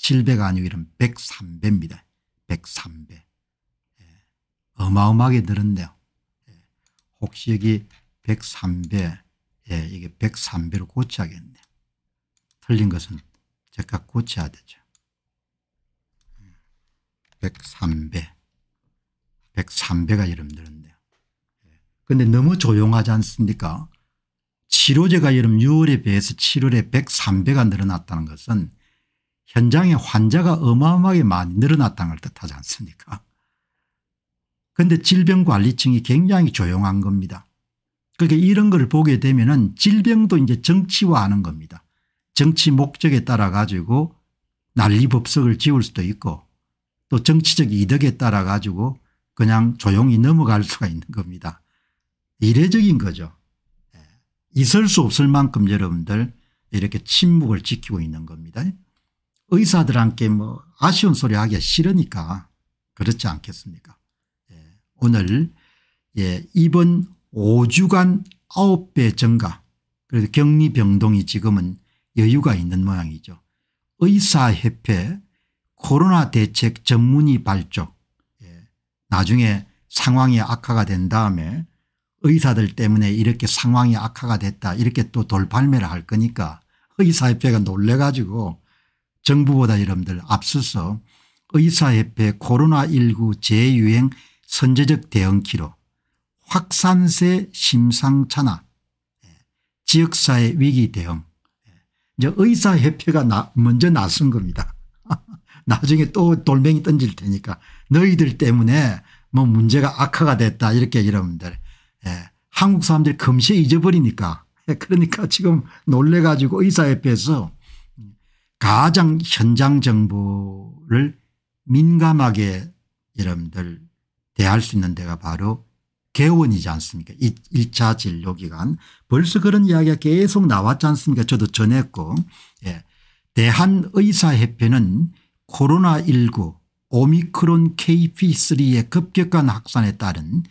7배가 아니고 이런 103배입니다. 103배. 예. 어마어마하게 늘었네요. 예. 혹시 여기 103배 예, 이게 103배로 고쳐야겠네. 틀린 것은 즉각 고쳐야 되죠. 103배. 103배가 여러분들은데요. 근데 너무 조용하지 않습니까? 치료제가 여러분 6월에 비해서 7월에 103배가 늘어났다는 것은 현장에 환자가 어마어마하게 많이 늘어났다는 걸 뜻하지 않습니까 그런데 질병관리청이 굉장히 조용한 겁니다. 그러니까 이런 걸 보게 되면 은 질병도 이제 정치화하는 겁니다. 정치 목적에 따라 가지고 난리법석을 지울 수도 있고 또 정치적 이득에 따라 가지고 그냥 조용히 넘어갈 수가 있는 겁니다. 이례적인 거죠. 예. 있을 수 없을 만큼 여러분들 이렇게 침묵을 지키고 있는 겁니다. 의사들한테 뭐 아쉬운 소리 하기 싫으니까 그렇지 않겠습니까 예. 오늘 예, 이번 5주간 9배 증가 그래서 격리병동이 지금은 여유가 있는 모양이죠. 의사협회 코로나 대책 전문의 발족 예. 나중에 상황이 악화가 된 다음에 의사들 때문에 이렇게 상황이 악화가 됐다 이렇게 또 돌발매를 할 거니까 의사협회가 놀래가지고 정부보다 여러분들 앞서서 의사협회 코로나19 재유행 선제적 대응키로 확산세 심상차나 예, 지역사회 위기 대응 예, 이제 의사협회가 나 먼저 나선 겁니다. 나중에 또 돌멩이 던질 테니까 너희들 때문에 뭐 문제가 악화가 됐다 이렇게 여러분들 예. 한국 사람들이 금시에 잊어버리니까 그러니까 지금 놀래가지고 의사협회에서 가장 현장 정보를 민감하게 여러분들 대할 수 있는 데가 바로 개원이지 않습니까 1차 진료기관 벌써 그런 이야기가 계속 나왔지 않습니까 저도 전했고 예. 대한의사협회는 코로나19 오미크론 KP3의 급격한 확산에 따른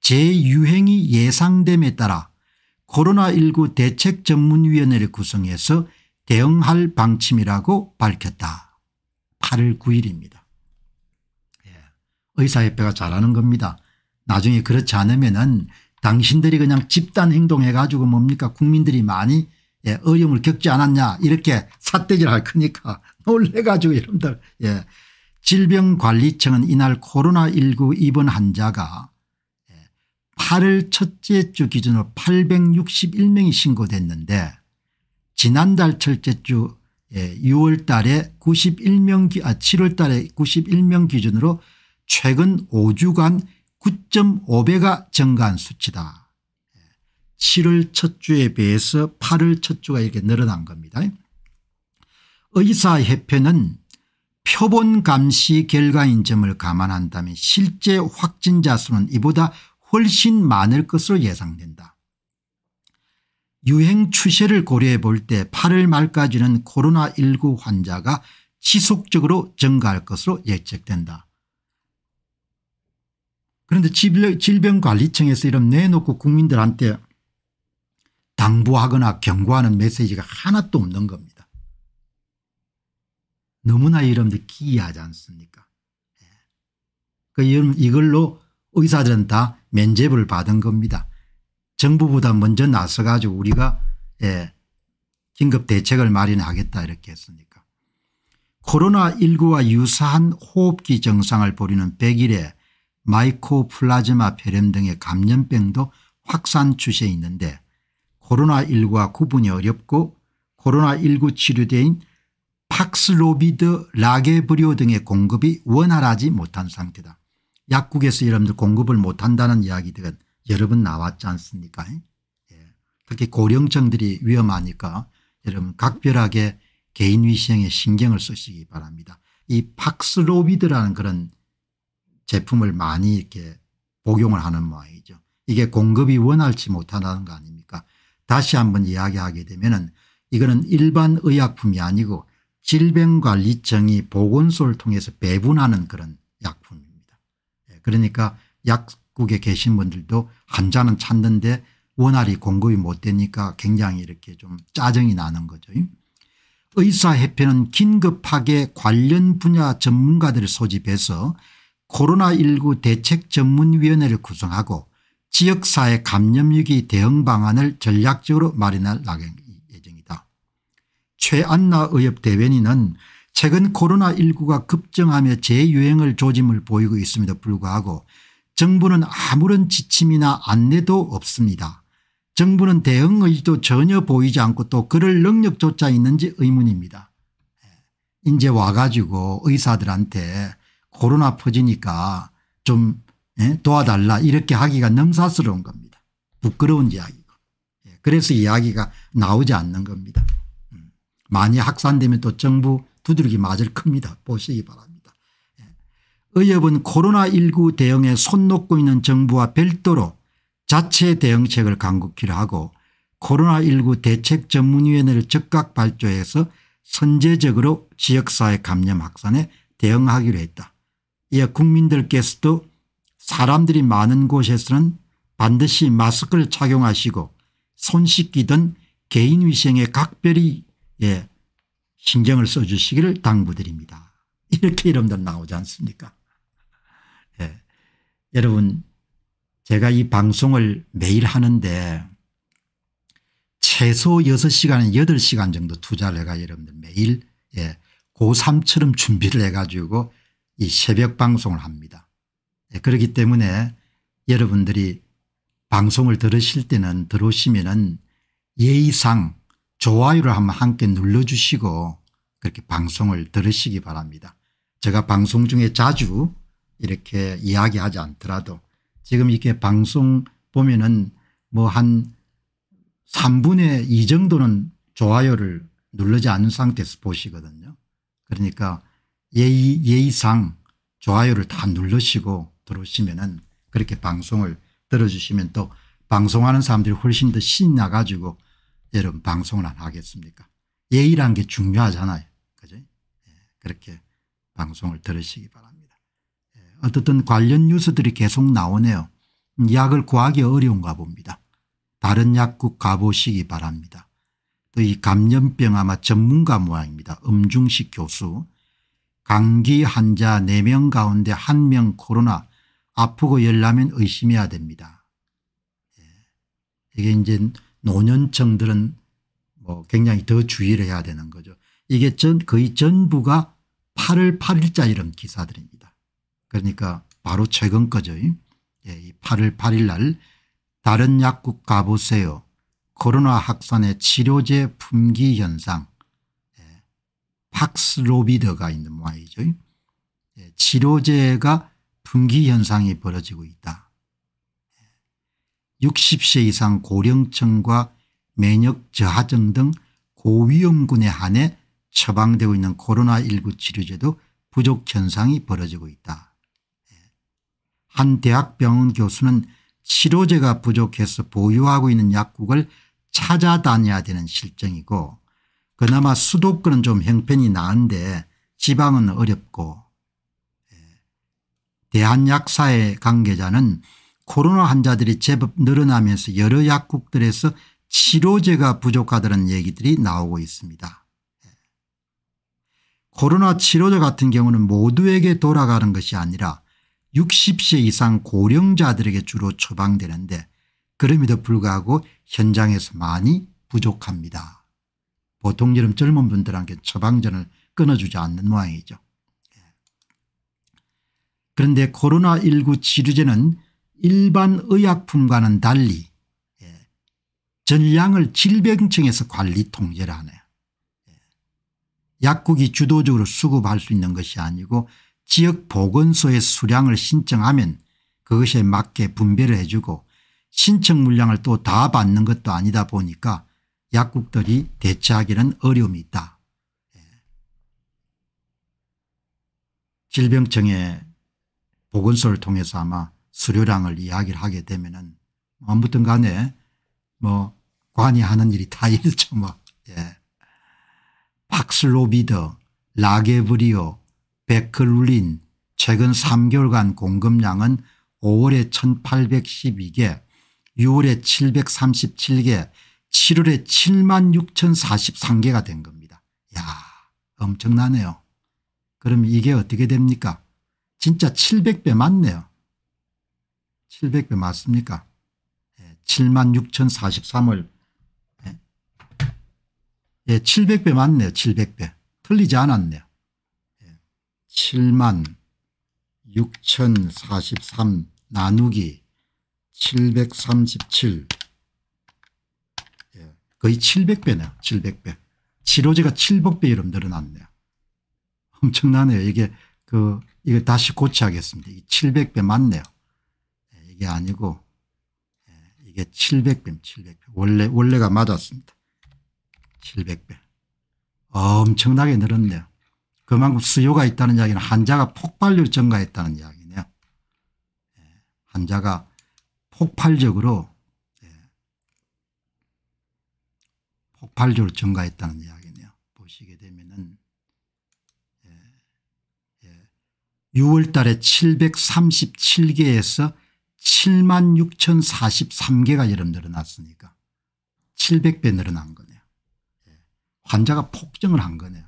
재유행이 예상됨에 따라 코로나19 대책전문위원회를 구성해서 대응할 방침이라고 밝혔다. 8월 9일입니다. 예, 의사협회가 잘하는 겁니다. 나중에 그렇지 않으면 은 당신들이 그냥 집단 행동해 가지고 뭡니까 국민들이 많이 예, 어려움을 겪지 않았냐 이렇게 삿대질 할 거니까 놀래 가지고 여러분들 예. 질병관리청은 이날 코로나19 입원 환자가 8월 예, 첫째 주 기준으로 861명이 신고됐는데 지난달 철째주 6월 예, 달에 91명 기, 아 7월 달에 91명 기준으로 최근 5주간 9.5배가 증가한 수치다. 7월 첫 주에 비해서 8월 첫 주가 이렇게 늘어난 겁니다. 의사협회는 표본 감시 결과인 점을 감안한다면 실제 확진자 수는 이보다 훨씬 많을 것으로 예상된다. 유행 추세를 고려해 볼 때 8월 말까지는 코로나19 환자가 지속적으로 증가할 것으로 예측된다. 그런데 질병관리청에서 이런 내놓고 국민들한테 당부하거나 경고하는 메시지가 하나도 없는 겁니다. 너무나 여러분들 기이하지 않습니까 예. 그 이걸로 의사들은 다 면제부를 받은 겁니다. 정부보다 먼저 나서가지고 우리가 예, 긴급 대책을 마련하겠다 이렇게 했으니까. 코로나19와 유사한 호흡기 증상을 보이는 1일에 마이코플라즈마 폐렴 등의 감염병도 확산 추세에 있는데 코로나19와 구분이 어렵고 코로나19 치료제인 팍스로비드 라게브리오 등의 공급이 원활하지 못한 상태다. 약국에서 여러분들 공급을 못한다는 이야기들은 여러 번 나왔지 않습니까 예. 특히 고령층들이 위험하니까 여러분 각별하게 개인위생에 신경을 쓰시기 바랍니다. 이 팍스로비드라는 그런 제품을 많이 이렇게 복용을 하는 모양이죠. 이게 공급이 원활치 못하다는 거 아닙니까 다시 한번 이야기하게 되면 이거는 일반 의약품이 아니고 질병관리청이 보건소를 통해서 배분하는 그런 약품입니다. 예, 그러니까 약 국에 계신 분들도 한자는 찾는데 원활히 공급이 못 되니까 굉장히 이렇게 좀 짜증이 나는 거죠. 의사협회는 긴급하게 관련 분야 전문가들을 소집해서 코로나19 대책 전문위원회를 구성하고 지역사회 감염위기 대응 방안을 전략적으로 마련할 예정이다. 최안나 의협 대변인은 최근 코로나19가 급증하며 재유행을 조짐을 보이고 있음에도 불구하고 정부는 아무런 지침이나 안내도 없습니다. 정부는 대응 의지도 전혀 보이지 않고 또 그럴 능력조차 있는지 의문입니다. 예. 이제 와가지고 의사들한테 코로나 퍼지니까 좀 예, 도와달라 이렇게 하기가 넘사스러운 겁니다. 부끄러운 이야기고. 예, 그래서 이야기가 나오지 않는 겁니다. 음. 많이 확산되면 또 정부 두들기 맞을 겁니다. 보시기 바랍니다. 의협은 코로나19 대응에 손 놓고 있는 정부와 별도로 자체 대응책을 강구키로 하고 코로나19 대책 전문위원회를 즉각 발조해서 선제적으로 지역사회 감염 확산에 대응하기로 했다. 이에 국민들께서도 사람들이 많은 곳에서는 반드시 마스크를 착용하시고 손 씻기 든 개인위생에 각별히 예, 신경을 써주시기를 당부드립니다. 이렇게 이름들 나오지 않습니까 여러분 제가 이 방송을 매일 하는데 최소 6시간 8시간 정도 투자를 해가 여러분들 매일 예, 고3처럼 준비를 해가지고 이 새벽 방송을 합니다. 예, 그렇기 때문에 여러분들이 방송을 들으실 때는 들어오시면은 예의상 좋아요를 한번 함께 눌러주시고 그렇게 방송을 들으시기 바랍니다. 제가 방송 중에 자주 이렇게 이야기하지 않더라도 지금 이렇게 방송 보면은 뭐 한 3분의 2 정도는 좋아요를 누르지 않은 상태에서 보시거든요. 그러니까 예의, 예의상 좋아요를 다 누르시고 들어오시면은 그렇게 방송을 들어주시면 또 방송하는 사람들이 훨씬 더 신나가지고 여러분 방송을 안 하겠습니까? 예의란 게 중요하잖아요. 그죠? 예, 그렇게 방송을 들으시기 바랍니다. 어떻든 관련 뉴스들이 계속 나오네요. 음, 약을 구하기 어려운가 봅니다. 다른 약국 가보시기 바랍니다. 또 이 감염병 아마 전문가 모양입니다. 음중식 교수 감기 환자 4명 가운데 1명 코로나 아프고 열나면 의심해야 됩니다. 예. 이게 이제 노년층들은 뭐 굉장히 더 주의를 해야 되는 거죠. 이게 전 거의 전부가 8월 8일자 이런 기사들입니다. 그러니까 바로 최근 거죠. 예, 8월 8일 날 다른 약국 가보세요. 코로나 확산의 치료제 품귀 현상 예, 팍스로비드가 있는 모양이죠. 예, 치료제가 품귀 현상이 벌어지고 있다. 60세 예, 이상 고령층과 면역 저하증 등 고위험군에 한해 처방되고 있는 코로나19 치료제도 부족 현상이 벌어지고 있다. 한 대학병원 교수는 치료제가 부족해서 보유하고 있는 약국을 찾아다녀야 되는 실정이고 그나마 수도권은 좀 형편이 나은데 지방은 어렵고 예. 대한약사의 관계자는 코로나 환자들이 제법 늘어나면서 여러 약국들에서 치료제가 부족하다는 얘기들이 나오고 있습니다. 예. 코로나 치료제 같은 경우는 모두에게 돌아가는 것이 아니라 60세 이상 고령자들에게 주로 처방되는데 그럼에도 불구하고 현장에서 많이 부족합니다. 보통 이런 젊은 분들한테 처방전을 끊어주지 않는 모양이죠. 예. 그런데 코로나19 치료제는 일반 의약품과는 달리 예, 전량을 질병청에서 관리 통제를 하네요. 예. 약국이 주도적으로 수급할 수 있는 것이 아니고 지역 보건소의 수량을 신청하면 그것에 맞게 분배를 해주고 신청 물량을 또 다 받는 것도 아니다 보니까 약국들이 대처하기는 어려움이 있다. 예. 질병청의 보건소를 통해서 아마 수료량을 이야기를 하게 되면은 뭐 아무튼 간에 뭐 관이 하는 일이 다 일죠 뭐. 예. 박슬로비드, 라게브리오, 베클린 최근 3개월간 공급량은 5월에 1812개 6월에 737개 7월에 76,043개가 된 겁니다. 야 엄청나네요. 그럼 이게 어떻게 됩니까 진짜 700배 맞네요. 700배 맞습니까 76,043을 예, 700배 예, 예, 맞네요. 700배. 틀리지 않았네요. 7만 6043 나누기 737 예, 거의 700배네요. 700배. 치료제가 7 0 0배 이름 늘어났네요. 엄청나네요. 이게 그 이거 다시 고치하겠습니다. 700배 맞네요. 예, 이게 아니고 예, 이게 7 0 0배 700배. 원래 원래가 맞았습니다. 700배. 엄청나게 늘었네요. 그만큼 수요가 있다는 이야기는 환자가 폭발률 증가했다는 이야기네요. 한자가 예, 폭발적으로 예, 폭발적으로 증가했다는 이야기네요. 보시게 되면은 6월 달에 737개에서 7 6,043개가 여름 늘어났으니까 700배 늘어난 거네요. 예, 환자가 폭증을 한 거네요.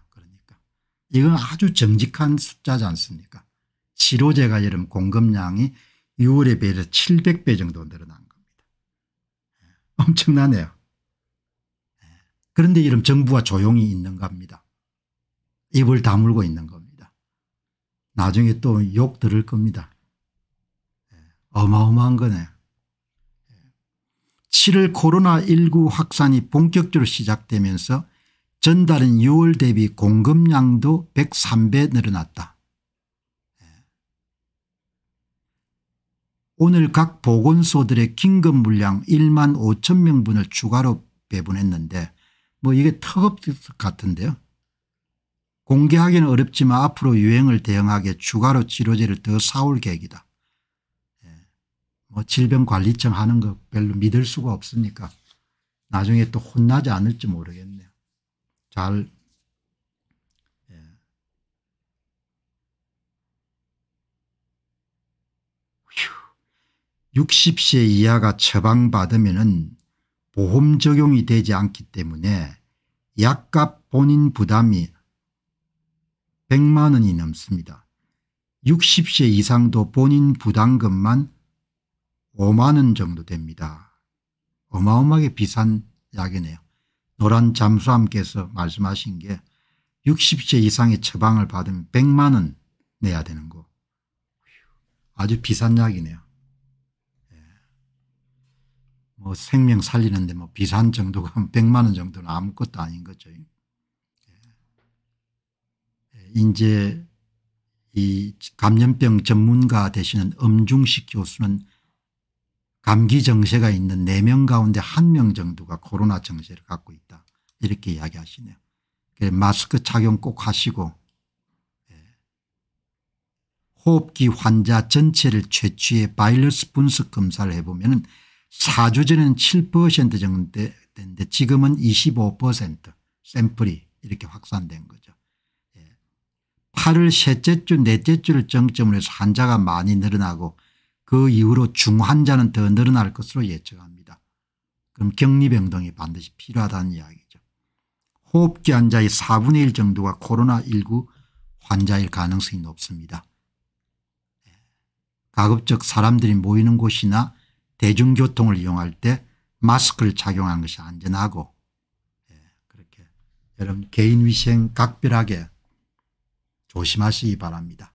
이건 아주 정직한 숫자지 않습니까 치료제가 여름 공급량이 6월에 비해서 700배 정도 늘어난 겁니다. 예, 엄청나네요. 예, 그런데 이런 정부가 조용히 있는 겁니다. 입을 다물고 있는 겁니다. 나중에 또 욕 들을 겁니다. 예, 어마어마한 거네. 7월 코로나19 확산이 본격적으로 시작되면서 전달은 6월 대비 공급량도 103배 늘어났다. 예. 오늘 각 보건소들의 긴급 물량 1만 5천 명분을 추가로 배분했는데 뭐 이게 턱없 같은데요. 공개하기는 어렵지만 앞으로 유행을 대응하기 추가로 치료제를 더 사올 계획이다. 예. 뭐 질병관리청 하는 거 별로 믿을 수가 없으니까 나중에 또 혼나지 않을지 모르겠네요. 잘 예. 휴, 60세 이하가 처방받으면 보험 적용이 되지 않기 때문에 약값 본인 부담이 100만 원이 넘습니다. 60세 이상도 본인 부담금만 5만 원 정도 됩니다. 어마어마하게 비싼 약이네요. 노란 잠수함께서 말씀하신 게 60세 이상의 처방을 받으면 100만 원 내야 되는 거. 아주 비싼 약이네요. 예. 뭐 생명 살리는데 뭐 비싼 정도가 100만 원 정도는 아무것도 아닌 거죠. 예. 예, 이제 이 감염병 전문가 되시는 엄중식 교수는 감기 정세가 있는 4명 가운데 1명 정도가 코로나 정세를 갖고 있다. 이렇게 이야기하시네요. 마스크 착용 꼭 하시고 예. 호흡기 환자 전체를 채취해 바이러스 분석 검사를 해보면 4주 전에는 7% 정도 됐는데 지금은 25% 샘플이 이렇게 확산된 거죠. 8월 예. 셋째 주 넷째 주를 정점으로 해서 환자가 많이 늘어나고 그 이후로 중환자는 더 늘어날 것으로 예측합니다. 그럼 격리병 등이 반드시 필요하다는 이야기죠. 호흡기 환자의 4분의 1 정도가 코로나19 환자일 가능성이 높습니다. 예. 가급적 사람들이 모이는 곳이나 대중교통을 이용할 때 마스크를 착용한 것이 안전하고 예, 그렇게 여러분 개인위생 각별하게 조심하시기 바랍니다.